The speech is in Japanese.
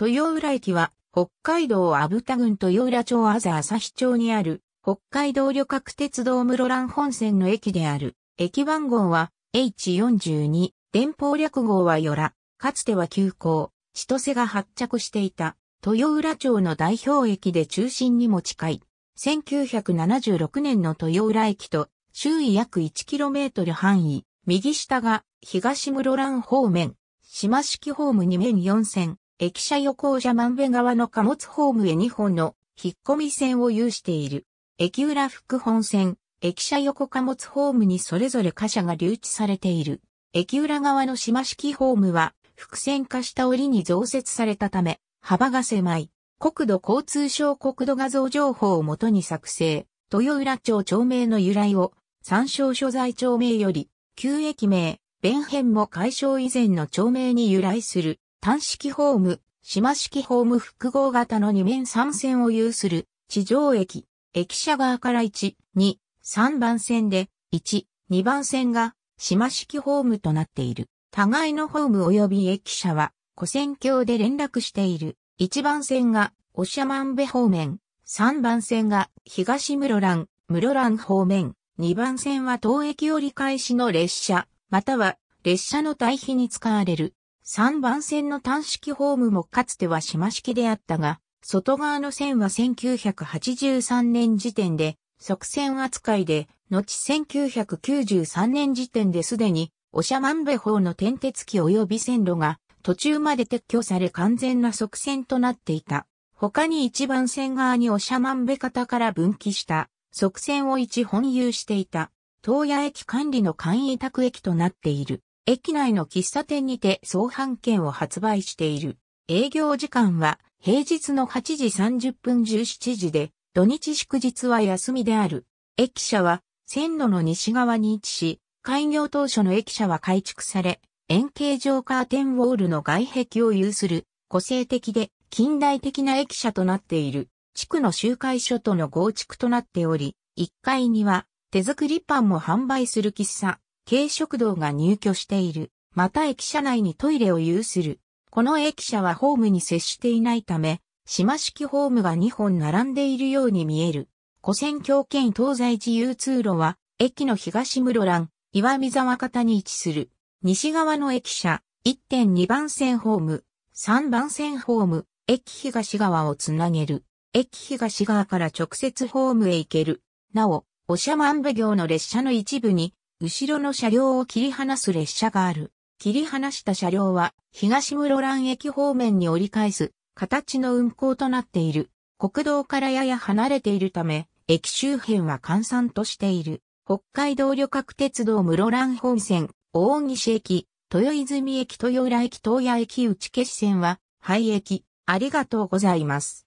豊浦駅は、北海道阿武田郡豊浦町阿佐旭町にある、北海道旅客鉄道室蘭本線の駅である。駅番号は H42、電報略号はよら、かつては急行、千歳が発着していた、豊浦町の代表駅で中心にも近い。1976年の豊浦駅と、周囲約 1km 範囲、右下が東室蘭方面、島式ホームに面4線、駅舎横車万部側の貨物ホームへ2本の引っ込み線を有している。駅裏副本線、駅舎横貨物ホームにそれぞれ貨車が留置されている。駅裏側の島式ホームは、複線化した折に増設されたため、幅が狭い。国土交通省国土画像情報をもとに作成。豊浦町町名の由来を、参照所在町名より、旧駅名、弁編も解消以前の町名に由来する。単式ホーム、島式ホーム複合型の2面3線を有する地上駅、駅舎側から1、2、3番線で、1、2番線が島式ホームとなっている。互いのホーム及び駅舎は、古線橋で連絡している。1番線が、長万部方面、3番線が東室蘭、室蘭方面、2番線は東駅折り返しの列車、または列車の対比に使われる。3番線の単式ホームもかつては島式であったが、外側の線は1983年時点で側線扱いで、後1993年時点ですでに、おしゃまんべ方の転鉄機及び線路が途中まで撤去され完全な側線となっていた。他に一番線側におしゃまんべ方から分岐した側線を一本有していた。東野駅管理の簡易委託駅となっている。駅内の喫茶店にて総販券を発売している。営業時間は平日の8時30分17時で、土日祝日は休みである。駅舎は線路の西側に位置し、開業当初の駅舎は改築され、円形状カーテンウォールの外壁を有する個性的で近代的な駅舎となっている。地区の集会所との合築となっており、1階には手作りパンも販売する喫茶、軽食堂が入居している。また駅舎内にトイレを有する。この駅舎はホームに接していないため、島式ホームが2本並んでいるように見える。古戦橋兼東西自由通路は、駅の東室蘭、岩見沢方に位置する。西側の駅舎、1.2番線ホーム、3番線ホーム、駅東側をつなげる。駅東側から直接ホームへ行ける。なお、おしゃまんぶ行の列車の一部に、後ろの車両を切り離す列車がある。切り離した車両は東室蘭駅方面に折り返す形の運行となっている。国道からやや離れているため、駅周辺は閑散としている。北海道旅客鉄道室蘭本線、大西駅、豊泉駅豊浦駅東野駅内消線は、廃駅。ありがとうございます。